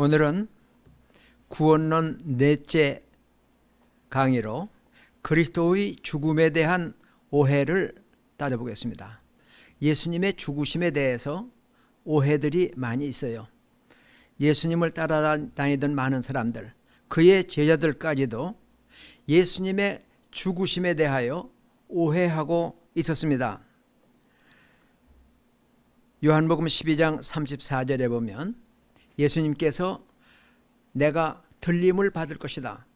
오늘은 구원론 넷째 강의로 그리스도의 죽음에 대한 오해를 따져보겠습니다. 예수님의 죽으심에 대해서 오해들이 많이 있어요. 예수님을 따라다니던 많은 사람들, 그의 제자들까지도 예수님의 죽으심에 대하여 오해하고 있었습니다. 요한복음 12장 34절에 보면 예수님께서 내가 들림을 받을 것이다.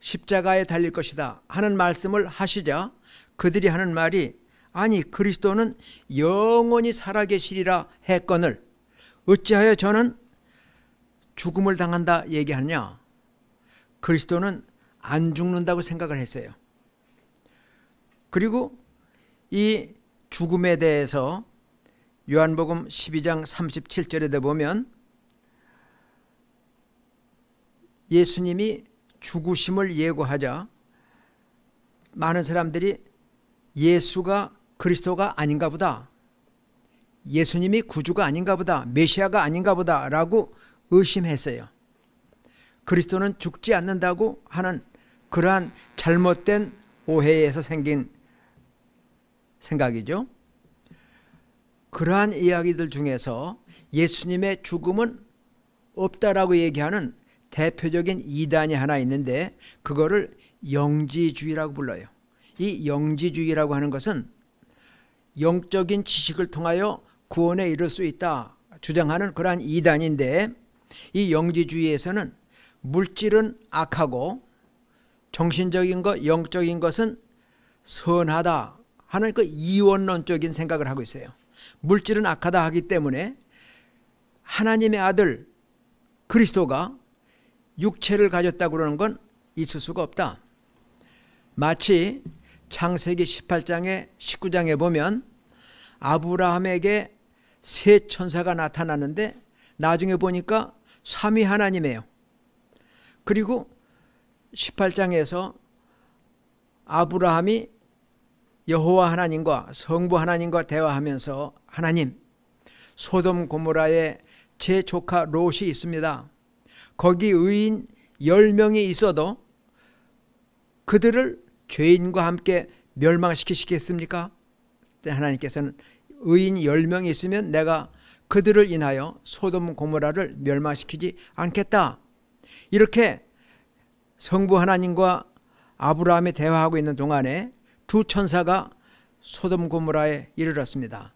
십자가에 달릴 것이다 하는 말씀을 하시자 그들이 하는 말이 아니 그리스도는 영원히 살아계시리라 했건을 어찌하여 저는 죽음을 당한다 얘기하느냐 그리스도는 안 죽는다고 생각을 했어요 그리고 이 죽음에 대해서 요한복음 12장 37절에 보면 예수님이 죽으심을 예고하자 많은 사람들이 예수가 그리스도가 아닌가 보다. 예수님이 구주가 아닌가 보다. 메시아가 아닌가 보다라고 의심했어요. 그리스도는 죽지 않는다고 하는 그러한 잘못된 오해에서 생긴 생각이죠. 그러한 이야기들 중에서 예수님의 죽음은 없다라고 얘기하는 대표적인 이단이 하나 있는데 그거를 영지주의라고 불러요. 이 영지주의라고 하는 것은 영적인 지식을 통하여 구원에 이를 수 있다 주장하는 그러한 이단인데 이 영지주의에서는 물질은 악하고 정신적인 것, 영적인 것은 선하다 하는 그 이원론적인 생각을 하고 있어요. 물질은 악하다 하기 때문에 하나님의 아들 그리스도가 육체를 가졌다고 그러는 건 있을 수가 없다. 마치 창세기 18장에 19장에 보면 아브라함에게 세 천사가 나타나는데 나중에 보니까 삼위 하나님이에요. 그리고 18장에서 아브라함이 여호와 하나님과 성부 하나님과 대화하면서 하나님 소돔 고모라에 제 조카 롯이 있습니다. 거기 의인 10명이 있어도 그들을 죄인과 함께 멸망시키시겠습니까? 네, 하나님께서는 의인 10명이 있으면 내가 그들을 인하여 소돔 고모라를 멸망시키지 않겠다. 이렇게 성부 하나님과 아브라함이 대화하고 있는 동안에 두 천사가 소돔 고모라에 이르렀습니다.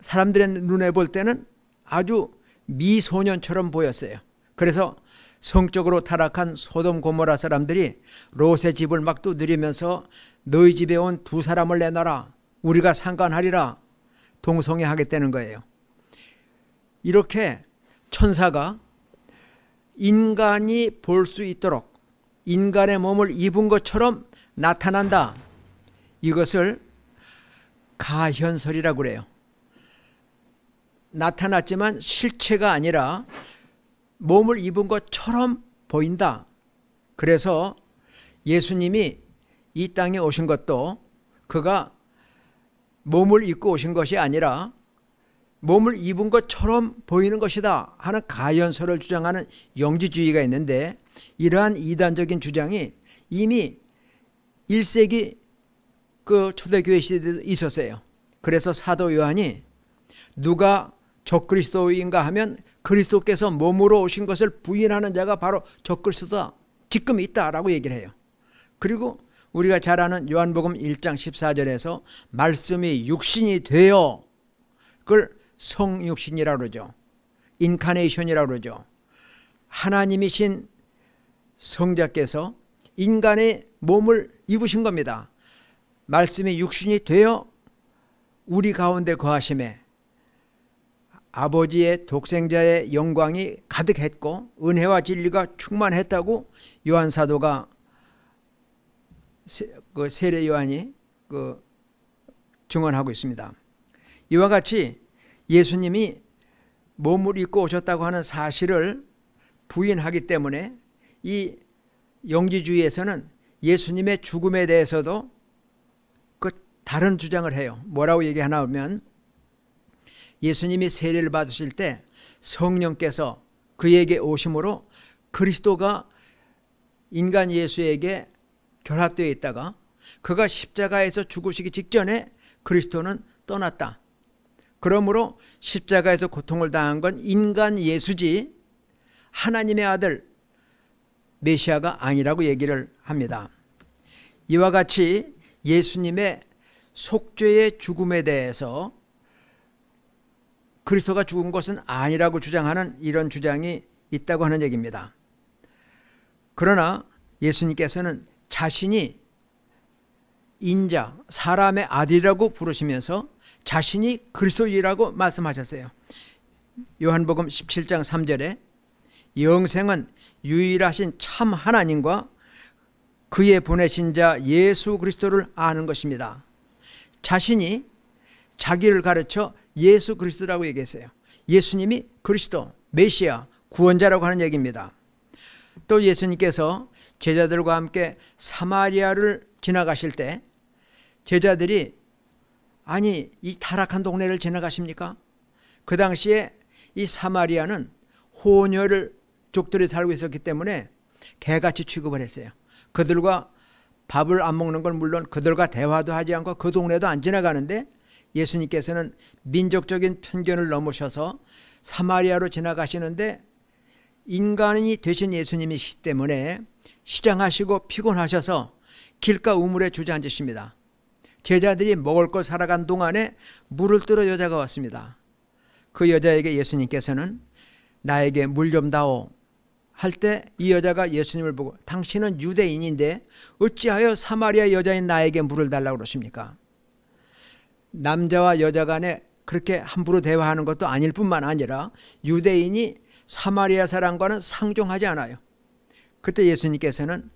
사람들의 눈에 볼 때는 아주 미소년처럼 보였어요. 그래서 성적으로 타락한 소돔 고모라 사람들이 롯의 집을 막 두드리면서 너희 집에 온 두 사람을 내놔라. 우리가 상관하리라. 동성애하겠다는 거예요. 이렇게 천사가 인간이 볼 수 있도록 인간의 몸을 입은 것처럼 나타난다. 이것을 가현설이라고 그래요. 나타났지만 실체가 아니라 몸을 입은 것처럼 보인다. 그래서 예수님이 이 땅에 오신 것도 그가 몸을 입고 오신 것이 아니라 몸을 입은 것처럼 보이는 것이다 하는 가연설을 주장하는 영지주의가 있는데 이러한 이단적인 주장이 이미 1세기 그 초대교회 시대에 있었어요. 그래서 사도 요한이 누가 적그리스도인가 하면 그리스도께서 몸으로 오신 것을 부인하는 자가 바로 적그리스도다. 지금 있다라고 얘기를 해요. 그리고 우리가 잘 아는 요한복음 1장 14절에서 말씀이 육신이 되어 그걸 성육신이라고 그러죠. 인카네이션이라고 그러죠. 하나님이신 성자께서 인간의 몸을 입으신 겁니다. 말씀이 육신이 되어 우리 가운데 거하심에 아버지의 독생자의 영광이 가득했고 은혜와 진리가 충만했다고 요한 사도가 그 세례 요한이 그 증언하고 있습니다. 이와 같이 예수님이 몸을 입고 오셨다고 하는 사실을 부인하기 때문에 이 영지주의에서는 예수님의 죽음에 대해서도 그 다른 주장을 해요. 뭐라고 얘기하나 하면 예수님이 세례를 받으실 때 성령께서 그에게 오심으로 그리스도가 인간 예수에게 결합되어 있다가 그가 십자가에서 죽으시기 직전에 그리스도는 떠났다. 그러므로 십자가에서 고통을 당한 건 인간 예수지 하나님의 아들 메시아가 아니라고 얘기를 합니다. 이와 같이 예수님의 속죄의 죽음에 대해서 그리스도가 죽은 것은 아니라고 주장하는 이런 주장이 있다고 하는 얘기입니다. 그러나 예수님께서는 자신이 인자, 사람의 아들이라고 부르시면서 자신이 그리스도이라고 말씀하셨어요. 요한복음 17장 3절에 영생은 유일하신 참 하나님과 그의 보내신 자 예수 그리스도를 아는 것입니다. 자신이 자기를 가르쳐 예수 그리스도라고 얘기했어요. 예수님이 그리스도, 메시아, 구원자라고 하는 얘기입니다. 또 예수님께서 제자들과 함께 사마리아를 지나가실 때 제자들이 아니 이 타락한 동네를 지나가십니까? 그 당시에 이 사마리아는 혼혈을 족들이 살고 있었기 때문에 개같이 취급을 했어요. 그들과 밥을 안 먹는 건 물론 그들과 대화도 하지 않고 그 동네도 안 지나가는데 예수님께서는 민족적인 편견을 넘으셔서 사마리아로 지나가시는데 인간이 되신 예수님이시기 때문에 시장하시고 피곤하셔서 길가 우물에 주저앉으십니다. 제자들이 먹을 걸 살아간 동안에 물을 뜨러 여자가 왔습니다. 그 여자에게 예수님께서는 나에게 물 좀 다오 할 때 이 여자가 예수님을 보고 당신은 유대인인데 어찌하여 사마리아 여자인 나에게 물을 달라고 그러십니까? 남자와 여자 간에 그렇게 함부로 대화하는 것도 아닐 뿐만 아니라 유대인이 사마리아 사람과는 상종하지 않아요. 그때 예수님께서는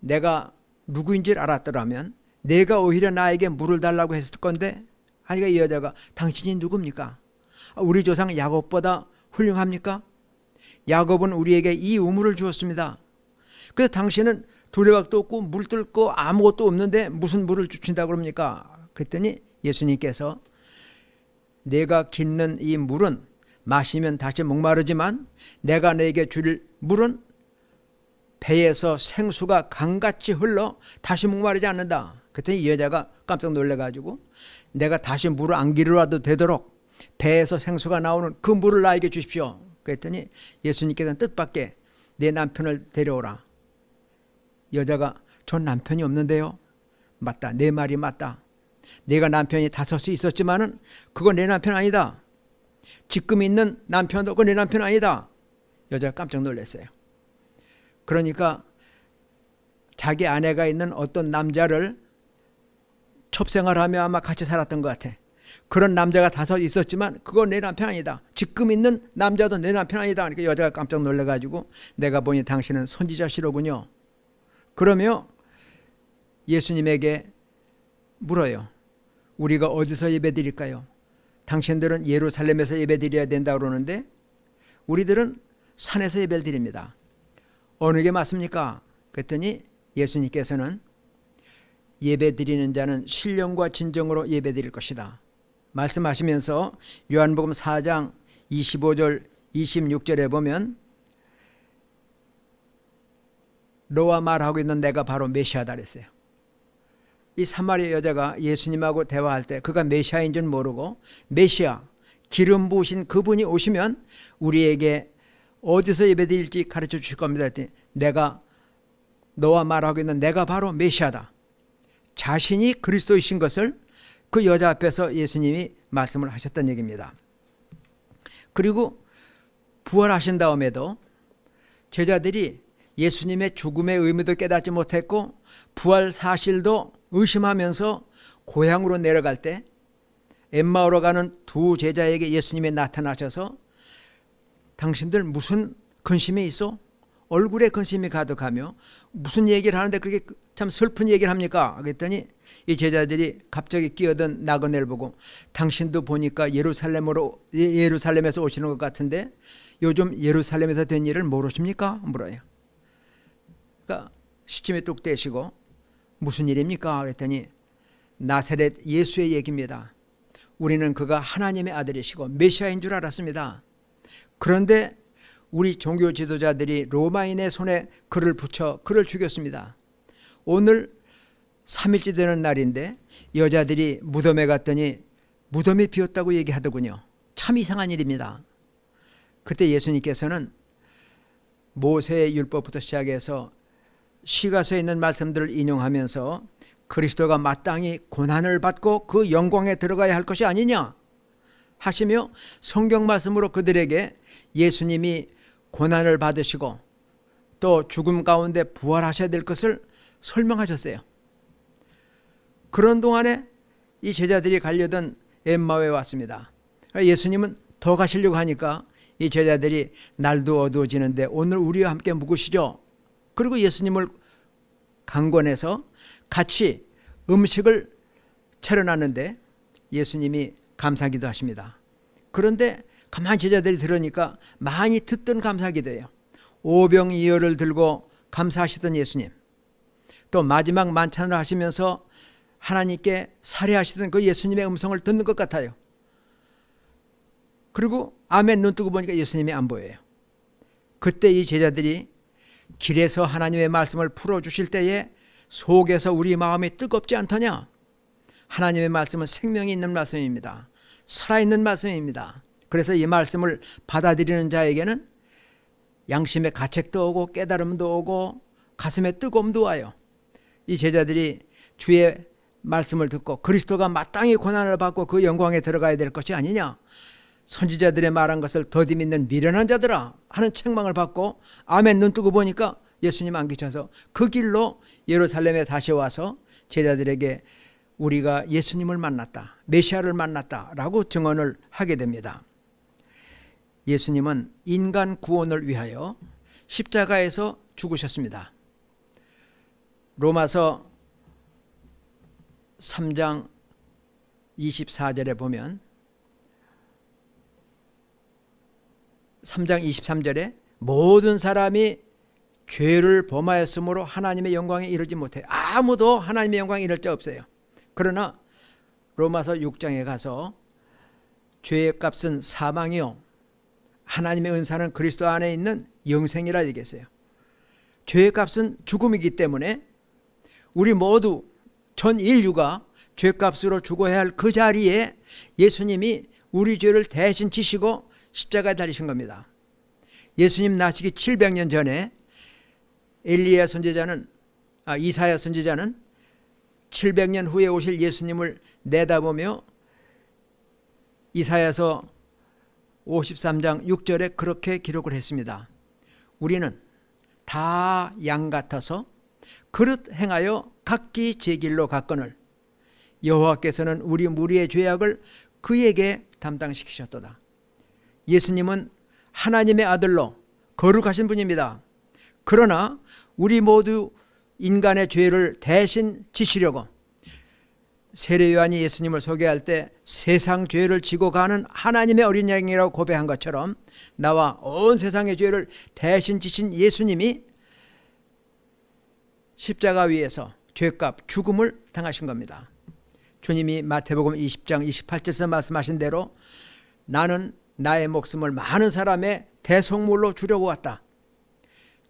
내가 누구인 줄 알았더라면 내가 오히려 나에게 물을 달라고 했을 건데 하니까 이 여자가 당신이 누굽니까? 아, 우리 조상 야곱보다 훌륭합니까? 야곱은 우리에게 이 우물을 주었습니다. 그래서 당신은 두레박도 없고 물 뚫고 아무것도 없는데 무슨 물을 주친다 그럽니까? 그랬더니 예수님께서 내가 긷는이 물은 마시면 다시 목마르지만 내가 내게 줄 물은 배에서 생수가 강같이 흘러 다시 목마르지 않는다. 그랬더니 이 여자가 깜짝 놀래가지고 내가 다시 물을 안 기르라도 되도록 배에서 생수가 나오는 그 물을 나에게 주십시오. 그랬더니 예수님께서는 뜻밖의내 남편을 데려오라. 여자가 전 남편이 없는데요. 맞다. 내 말이 맞다. 내가 남편이 다섯수 있었지만은 그건 내 남편 아니다. 지금 있는 남편도 그건 내 남편 아니다. 여자가 깜짝 놀랐어요. 그러니까 자기 아내가 있는 어떤 남자를 첩생활 하며 아마 같이 살았던 것 같아. 그런 남자가 다섯 있었지만 그건 내 남편 아니다. 지금 있는 남자도 내 남편 아니다. 그러니까 여자가 깜짝 놀래가지고 내가 보니 당신은 선지자시로군요. 그러며 예수님에게 물어요. 우리가 어디서 예배드릴까요? 당신들은 예루살렘에서 예배드려야 된다 그러는데 우리들은 산에서 예배를 드립니다. 어느 게 맞습니까? 그랬더니 예수님께서는 예배드리는 자는 신령과 진정으로 예배드릴 것이다. 말씀하시면서 요한복음 4장 25절 26절에 보면 너와 말하고 있는 내가 바로 메시아다 그랬어요. 이 사마리아 여자가 예수님하고 대화할 때 그가 메시아인 줄 모르고 메시아 기름 부으신 그분이 오시면 우리에게 어디서 예배드릴지 가르쳐 주실 겁니다 했더니 내가 너와 말하고 있는 내가 바로 메시아다. 자신이 그리스도이신 것을 그 여자 앞에서 예수님이 말씀을 하셨던 얘기입니다. 그리고 부활하신 다음에도 제자들이 예수님의 죽음의 의미도 깨닫지 못했고 부활 사실도 의심하면서 고향으로 내려갈 때 엠마오로 가는 두 제자에게 예수님이 나타나셔서 당신들 무슨 근심이 있어? 얼굴에 근심이 가득하며 무슨 얘기를 하는데 그렇게 참 슬픈 얘기를 합니까? 그랬더니 이 제자들이 갑자기 끼어든 나그네를 보고 당신도 보니까 예루살렘으로 예, 예루살렘에서 오시는 것 같은데 요즘 예루살렘에서 된 일을 모르십니까? 물어요. 그러니까 시침에 뚝 떼시고 무슨 일입니까? 그랬더니 나세렛 예수의 얘기입니다. 우리는 그가 하나님의 아들이시고 메시아인 줄 알았습니다. 그런데 우리 종교 지도자들이 로마인의 손에 그를 붙여 그를 죽였습니다. 오늘 3일째 되는 날인데 여자들이 무덤에 갔더니 무덤이 비었다고 얘기하더군요. 참 이상한 일입니다. 그때 예수님께서는 모세의 율법부터 시작해서 시가서에 있는 말씀들을 인용하면서 그리스도가 마땅히 고난을 받고 그 영광에 들어가야 할 것이 아니냐 하시며 성경 말씀으로 그들에게 예수님이 고난을 받으시고 또 죽음 가운데 부활하셔야 될 것을 설명하셨어요. 그런 동안에 이 제자들이 가려던엠마오 왔습니다. 예수님은 더 가시려고 하니까 이 제자들이 날도 어두워지는데 오늘 우리와 함께 묵으시죠. 그리고 예수님을 강권해서 같이 음식을 차려놨는데 예수님이 감사기도 하십니다. 그런데 가만히 제자들이 들으니까 많이 듣던 감사기도예요. 오병이어를 들고 감사하시던 예수님 또 마지막 만찬을 하시면서 하나님께 사례하시던그 예수님의 음성을 듣는 것 같아요. 그리고 아멘 눈 뜨고 보니까 예수님이 안 보여요. 그때 이 제자들이 길에서 하나님의 말씀을 풀어주실 때에 속에서 우리 마음이 뜨겁지 않더냐? 하나님의 말씀은 생명이 있는 말씀입니다. 살아있는 말씀입니다. 그래서 이 말씀을 받아들이는 자에게는 양심의 가책도 오고 깨달음도 오고 가슴의 뜨거움도 와요. 이 제자들이 주의 말씀을 듣고 그리스도가 마땅히 고난을 받고 그 영광에 들어가야 될 것이 아니냐? 선지자들의 말한 것을 더디 믿는 미련한 자들아 하는 책망을 받고 아멘 눈 뜨고 보니까 예수님 안계셔서그 길로 예루살렘에 다시 와서 제자들에게 우리가 예수님을 만났다 메시아를 만났다 라고 증언을 하게 됩니다 예수님은 인간 구원을 위하여 십자가에서 죽으셨습니다 로마서 3장 24절에 보면 3장 23절에 모든 사람이 죄를 범하였으므로 하나님의 영광에 이르지 못해 아무도 하나님의 영광에 이를 자 없어요. 그러나 로마서 6장에 가서 죄의 값은 사망이요 하나님의 은사는 그리스도 안에 있는 영생이라 얘기했어요. 죄의 값은 죽음이기 때문에 우리 모두 전 인류가 죄값으로 죽어야 할 그 자리에 예수님이 우리 죄를 대신 지시고 십자가에 달리신 겁니다. 예수님 나시기 700년 전에 엘리야 선지자는 아, 이사야 선지자는 700년 후에 오실 예수님을 내다보며 이사야서 53장 6절에 그렇게 기록을 했습니다. 우리는 다 양 같아서 그릇 행하여 각기 제 길로 갔거늘 여호와께서는 우리 무리의 죄악을 그에게 담당시키셨도다. 예수님은 하나님의 아들로 거룩하신 분입니다. 그러나 우리 모두 인간의 죄를 대신 지시려고 세례 요한이 예수님을 소개할 때 세상 죄를 지고 가는 하나님의 어린 양이라고 고백한 것처럼 나와 온 세상의 죄를 대신 지신 예수님이 십자가 위에서 죄값 죽음을 당하신 겁니다. 주님이 마태복음 20장 28절에서 말씀하신 대로 나는 나의 목숨을 많은 사람의 대속물로 주려보았다.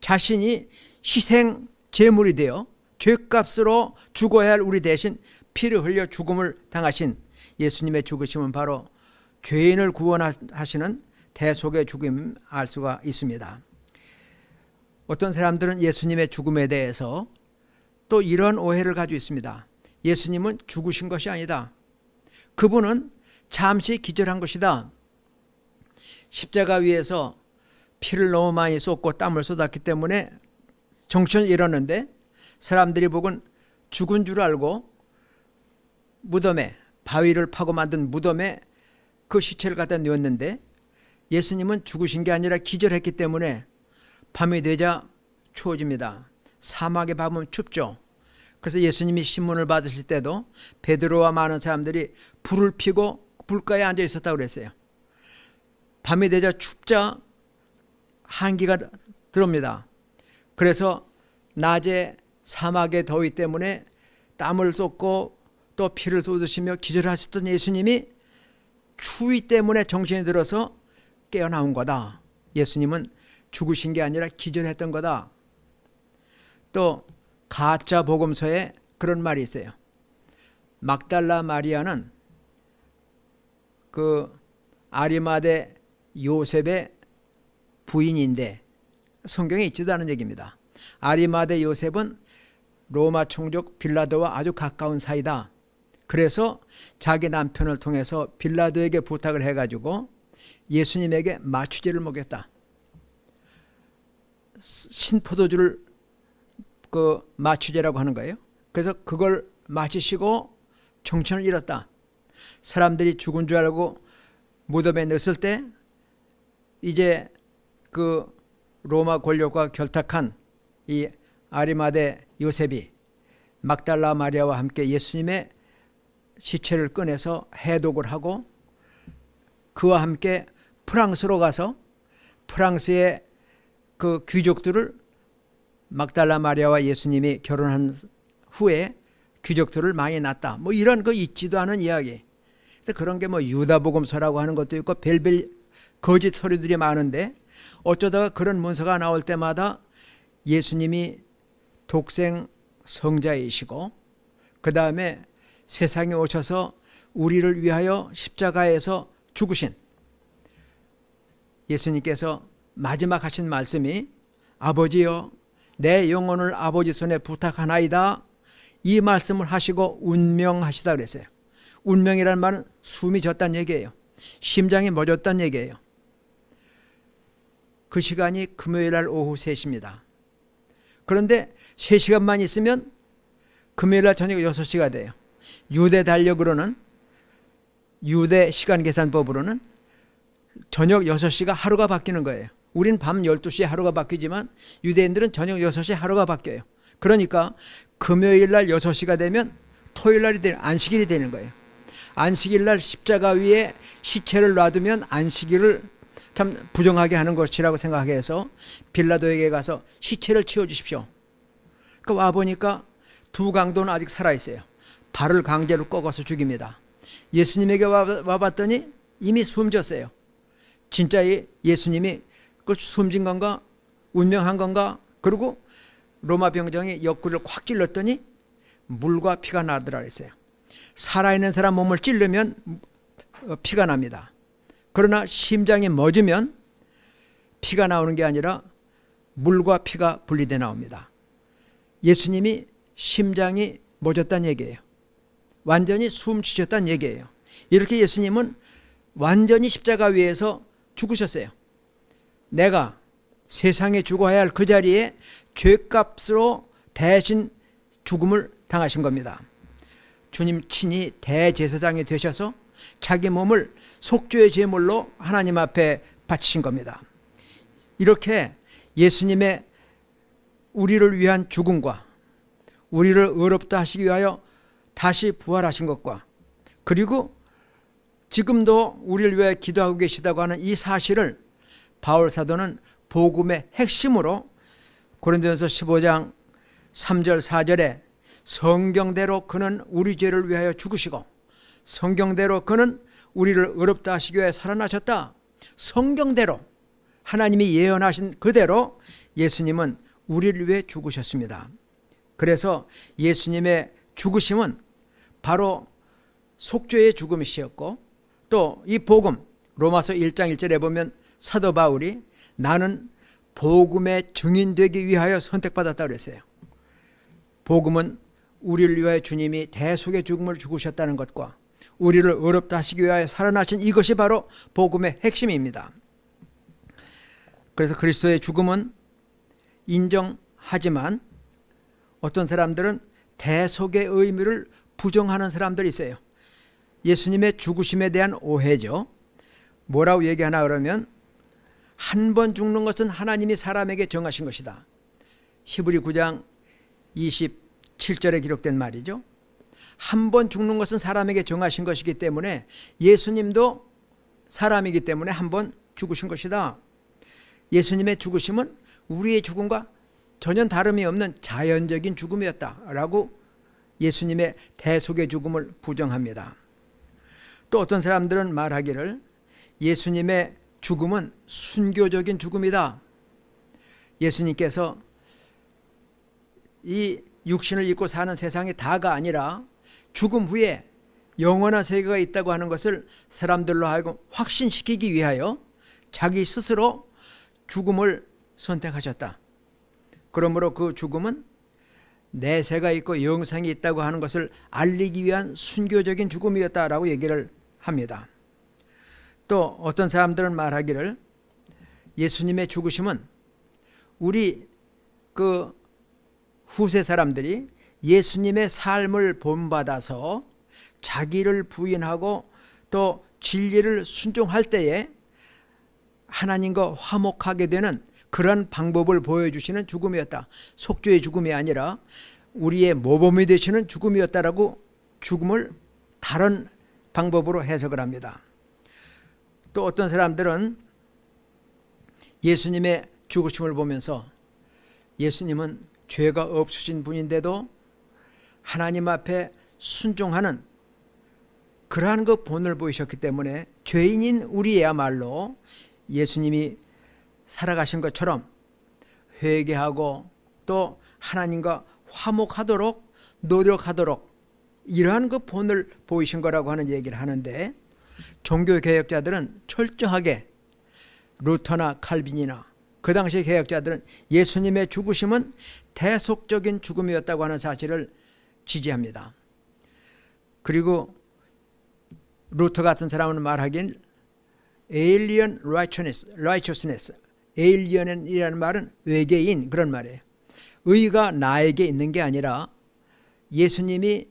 자신이 희생 제물이 되어 죄값으로 죽어야 할 우리 대신 피를 흘려 죽음을 당하신 예수님의 죽으심은 바로 죄인을 구원하시는 대속의 죽임 알 수가 있습니다. 어떤 사람들은 예수님의 죽음에 대해서 또 이런 오해를 가지고 있습니다. 예수님은 죽으신 것이 아니다. 그분은 잠시 기절한 것이다. 십자가 위에서 피를 너무 많이 쏟고 땀을 쏟았기 때문에 정신을 잃었는데 사람들이 보건 죽은 줄 알고 무덤에 바위를 파고 만든 무덤에 그 시체를 갖다 놓았는데 예수님은 죽으신 게 아니라 기절했기 때문에 밤이 되자 추워집니다. 사막의 밤은 춥죠. 그래서 예수님이 신문을 받으실 때도 베드로와 많은 사람들이 불을 피고 불가에 앉아 있었다고 그랬어요. 밤이 되자 춥자 한기가 들어옵니다. 그래서 낮에 사막의 더위 때문에 땀을 쏟고 또 피를 쏟으시며 기절하셨던 예수님이 추위 때문에 정신이 들어서 깨어나온 거다. 예수님은 죽으신 게 아니라 기절했던 거다. 또 가짜 복음서에 그런 말이 있어요. 막달라 마리아는 그 아리마대 요셉의 부인인데 성경에 있지도 않은 얘기입니다. 아리마대 요셉은 로마 총족 빌라도와 아주 가까운 사이다. 그래서 자기 남편을 통해서 빌라도에게 부탁을 해가지고 예수님에게 마취제를 먹였다. 신포도주를 그 마취제라고 하는 거예요. 그래서 그걸 마치시고 정신을 잃었다. 사람들이 죽은 줄 알고 무덤에 넣었을 때 이제 그 로마 권력과 결탁한 이 아리마대 요셉이 막달라 마리아와 함께 예수님의 시체를 꺼내서 해독을 하고 그와 함께 프랑스로 가서 프랑스의 그 귀족들을 막달라 마리아와 예수님이 결혼한 후에 귀족들을 많이 낳았다. 뭐 이런 거 있지도 않은 이야기. 그런 게 뭐 유다복음서라고 하는 것도 있고 벨벨 거짓 소리들이 많은데 어쩌다가 그런 문서가 나올 때마다 예수님이 독생 성자이시고 그 다음에 세상에 오셔서 우리를 위하여 십자가에서 죽으신 예수님께서 마지막 하신 말씀이 아버지여 내 영혼을 아버지 손에 부탁하나이다 이 말씀을 하시고 운명하시다 그랬어요. 운명이라는 말은 숨이 졌다는 얘기예요. 심장이 멎었다는 얘기예요. 그 시간이 금요일 날 오후 3시입니다. 그런데 3시간만 있으면 금요일 날 저녁 6시가 돼요. 유대 달력으로는 유대 시간 계산법으로는 저녁 6시가 하루가 바뀌는 거예요. 우린 밤 12시에 하루가 바뀌지만 유대인들은 저녁 6시에 하루가 바뀌어요. 그러니까 금요일 날 6시가 되면 토요일 날이 되 안식일이 되는 거예요. 안식일 날 십자가 위에 시체를 놔두면 안식일을 참 부정하게 하는 것이라고 생각하게 해서 빌라도에게 가서 시체를 치워주십시오. 그 와보니까 두 강도는 아직 살아있어요. 발을 강제로 꺾어서 죽입니다. 예수님에게 와봤더니 이미 숨졌어요. 진짜 예수님이 그 숨진 건가 운명한 건가 그리고 로마 병정이 옆구리를 확 찔렀더니 물과 피가 나더라 그랬어요. 살아있는 사람 몸을 찌르면 어, 피가 납니다. 그러나 심장이 멎으면 피가 나오는 게 아니라 물과 피가 분리돼 나옵니다. 예수님이 심장이 멎었다는 얘기예요. 완전히 숨 쉬셨다는 얘기예요. 이렇게 예수님은 완전히 십자가 위에서 죽으셨어요. 내가 세상에 죽어야 할 그 자리에 죄값으로 대신 죽음을 당하신 겁니다. 주님 친히 대제사장이 되셔서 자기 몸을 속죄의 제물로 하나님 앞에 바치신 겁니다. 이렇게 예수님의 우리를 위한 죽음과 우리를 의롭다 하시기 위하여 다시 부활하신 것과 그리고 지금도 우리를 위해 기도하고 계시다고 하는 이 사실을 바울 사도는 복음의 핵심으로 고린도전서 15장 3절 4절에 성경대로 그는 우리 죄를 위하여 죽으시고 성경대로 그는 우리를 어렵다 하시기에 살아나셨다. 성경대로 하나님이 예언하신 그대로 예수님은 우리를 위해 죽으셨습니다. 그래서 예수님의 죽으심은 바로 속죄의 죽음이시었고 또 이 복음 로마서 1장 1절에 보면 사도 바울이 나는 복음의 증인되기 위하여 선택받았다 그랬어요. 복음은 우리를 위하여 주님이 대속의 죽음을 죽으셨다는 것과 우리를 어렵다 하시기 위하여 살아나신 이것이 바로 복음의 핵심입니다. 그래서 그리스도의 죽음은 인정하지만 어떤 사람들은 대속의 의미를 부정하는 사람들이 있어요. 예수님의 죽으심에 대한 오해죠. 뭐라고 얘기하나 그러면 한 번 죽는 것은 하나님이 사람에게 정하신 것이다. 히브리 9장 27절에 기록된 말이죠. 한번 죽는 것은 사람에게 정하신 것이기 때문에 예수님도 사람이기 때문에 한 번 죽으신 것이다. 예수님의 죽으심은 우리의 죽음과 전혀 다름이 없는 자연적인 죽음이었다라고 예수님의 대속의 죽음을 부정합니다. 또 어떤 사람들은 말하기를 예수님의 죽음은 순교적인 죽음이다. 예수님께서 이 육신을 입고 사는 세상이 다가 아니라 죽음 후에 영원한 세계가 있다고 하는 것을 사람들로 하여금 확신시키기 위하여 자기 스스로 죽음을 선택하셨다. 그러므로 그 죽음은 내세가 있고 영생이 있다고 하는 것을 알리기 위한 순교적인 죽음이었다라고 얘기를 합니다. 또 어떤 사람들은 말하기를 예수님의 죽으심은 우리 그 후세 사람들이 예수님의 삶을 본받아서 자기를 부인하고 또 진리를 순종할 때에 하나님과 화목하게 되는 그런 방법을 보여주시는 죽음이었다. 속죄의 죽음이 아니라 우리의 모범이 되시는 죽음이었다라고 죽음을 다른 방법으로 해석을 합니다. 또 어떤 사람들은 예수님의 죽으심을 보면서 예수님은 죄가 없으신 분인데도 하나님 앞에 순종하는 그러한 그 본을 보이셨기 때문에 죄인인 우리야말로 예수님이 살아가신 것처럼 회개하고 또 하나님과 화목하도록 노력하도록 이러한 그 본을 보이신 거라고 하는 얘기를 하는데 종교 개혁자들은 철저하게 루터나 칼빈이나 그 당시 개혁자들은 예수님의 죽으심은 대속적인 죽음이었다고 하는 사실을 지지합니다. 그리고 루터 같은 사람은 말하긴 alien righteousness, righteousness, alien이라는 말은 외계인 그런 말이에요. 의가 나에게 있는 게 아니라 예수님이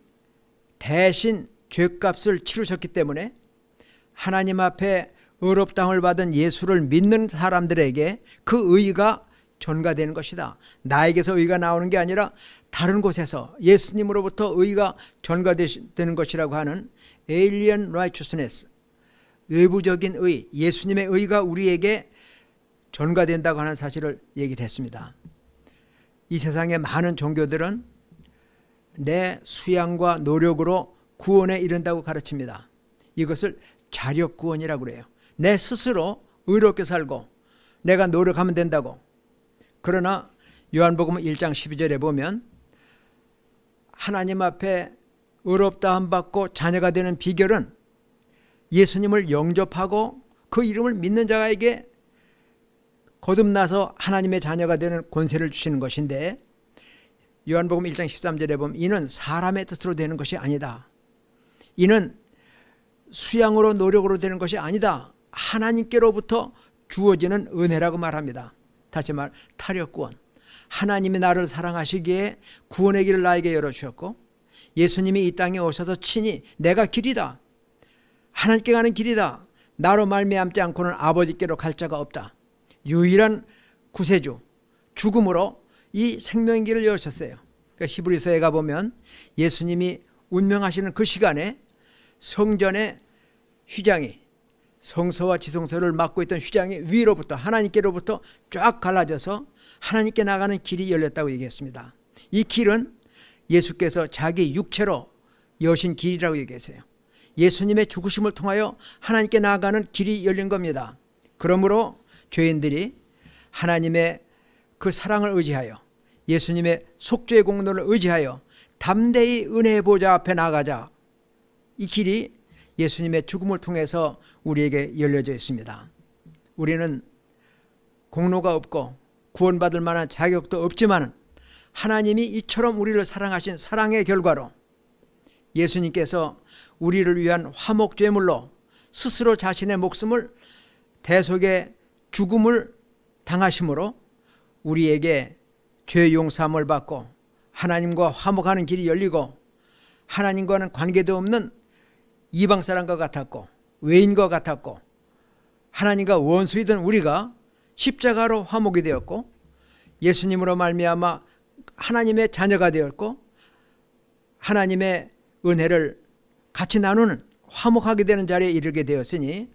대신 죄값을 치르셨기 때문에 하나님 앞에 의롭다을 받은 예수를 믿는 사람들에게 그 의가 전가되는 것이다. 나에게서 의가 나오는 게 아니라 다른 곳에서 예수님으로부터 의가 전가되는 것이라고 하는 alien righteousness 외부적인 의, 예수님의 의가 우리에게 전가된다고 하는 사실을 얘기를 했습니다. 이 세상의 많은 종교들은 내 수양과 노력으로 구원에 이른다고 가르칩니다. 이것을 자력구원이라고 그요내 스스로 의롭게 살고 내가 노력하면 된다고. 그러나 요한복음 1장 12절에 보면 하나님 앞에 의롭다 함 받고 자녀가 되는 비결은 예수님을 영접하고 그 이름을 믿는 자에게 거듭나서 하나님의 자녀가 되는 권세를 주시는 것인데 요한복음 1장 13절에 보면 이는 사람의 뜻으로 되는 것이 아니다. 이는 수양으로 노력으로 되는 것이 아니다. 하나님께로부터 주어지는 은혜라고 말합니다. 다시 말 타력 권 하나님이 나를 사랑하시기에 구원의 길을 나에게 열어주셨고 예수님이 이 땅에 오셔서 친히 내가 길이다. 하나님께 가는 길이다. 나로 말미암지 않고는 아버지께로 갈 자가 없다. 유일한 구세주 죽음으로 이 생명의 길을 열으셨어요. 그러니까 히브리서에 가보면 예수님이 운명하시는 그 시간에 성전의 휘장이 성서와 지성서를 맡고 있던 휘장이 위로부터 하나님께로부터 쫙 갈라져서 하나님께 나가는 길이 열렸다고 얘기했습니다. 이 길은 예수께서 자기 육체로 여신 길이라고 얘기했어요. 예수님의 죽으심을 통하여 하나님께 나아가는 길이 열린 겁니다. 그러므로 죄인들이 하나님의 그 사랑을 의지하여 예수님의 속죄 공로를 의지하여 담대히 은혜의 보좌 앞에 나가자. 이 길이 예수님의 죽음을 통해서 우리에게 열려져 있습니다. 우리는 공로가 없고 구원받을 만한 자격도 없지만 하나님이 이처럼 우리를 사랑하신 사랑의 결과로 예수님께서 우리를 위한 화목죄물로 스스로 자신의 목숨을 대속의 죽음을 당하심으로 우리에게 죄 용서함을 받고 하나님과 화목하는 길이 열리고 하나님과는 관계도 없는 이방 사람과 같았고 외인과 같았고 하나님과 원수이던 우리가 십자가로 화목이 되었고 예수님으로 말미암아 하나님의 자녀가 되었고 하나님의 은혜를 같이 나누는 화목하게 되는 자리에 이르게 되었으니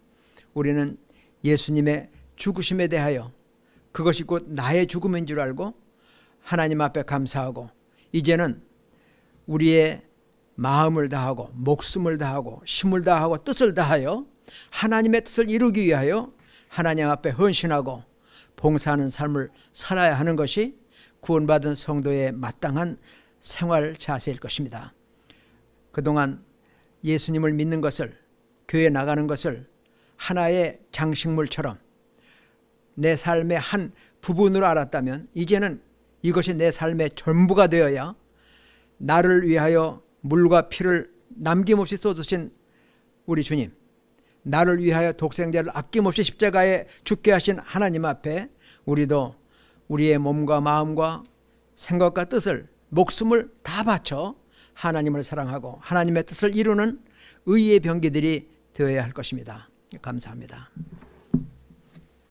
우리는 예수님의 죽으심에 대하여 그것이 곧 나의 죽음인 줄 알고 하나님 앞에 감사하고 이제는 우리의 마음을 다하고 목숨을 다하고 힘을 다하고 뜻을 다하여 하나님의 뜻을 이루기 위하여 하나님 앞에 헌신하고 봉사하는 삶을 살아야 하는 것이 구원받은 성도의 마땅한 생활 자세일 것입니다. 그동안 예수님을 믿는 것을 교회 나가는 것을 하나의 장식물처럼 내 삶의 한 부분으로 알았다면 이제는 이것이 내 삶의 전부가 되어야 나를 위하여 물과 피를 남김없이 쏟으신 우리 주님 나를 위하여 독생자를 아낌없이 십자가에 죽게 하신 하나님 앞에 우리도 우리의 몸과 마음과 생각과 뜻을 목숨을 다 바쳐 하나님을 사랑하고 하나님의 뜻을 이루는 의의 병기들이 되어야 할 것입니다. 감사합니다.